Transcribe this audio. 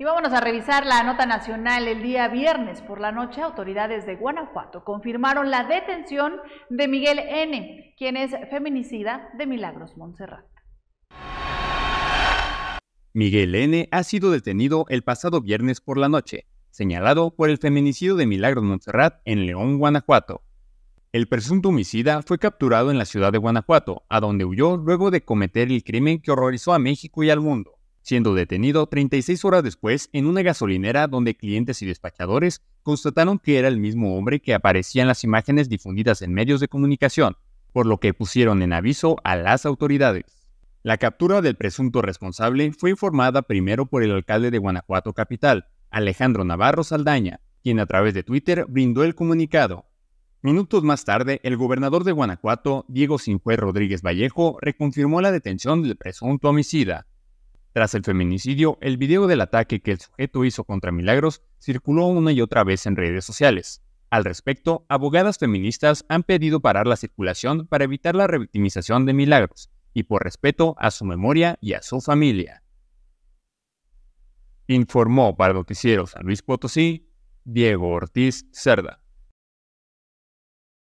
Y vámonos a revisar la nota nacional. El día viernes por la noche, autoridades de Guanajuato confirmaron la detención de Miguel N., quien es feminicida de Milagros Montserrat. Miguel N. ha sido detenido el pasado viernes por la noche, señalado por el feminicidio de Milagros Montserrat en León, Guanajuato. El presunto homicida fue capturado en la ciudad de Guanajuato, a donde huyó luego de cometer el crimen que horrorizó a México y al mundo siendo detenido 36 horas después en una gasolinera donde clientes y despachadores constataron que era el mismo hombre que aparecía en las imágenes difundidas en medios de comunicación, por lo que pusieron en aviso a las autoridades. La captura del presunto responsable fue informada primero por el alcalde de Guanajuato Capital, Alejandro Navarro Saldaña, quien a través de Twitter brindó el comunicado. Minutos más tarde, el gobernador de Guanajuato, Diego Sinjuez Rodríguez Vallejo, reconfirmó la detención del presunto homicida, tras el feminicidio, el video del ataque que el sujeto hizo contra Milagros circuló una y otra vez en redes sociales. Al respecto, abogadas feministas han pedido parar la circulación para evitar la revictimización de Milagros y por respeto a su memoria y a su familia. Informó para Noticieros a Luis Potosí, Diego Ortiz Cerda.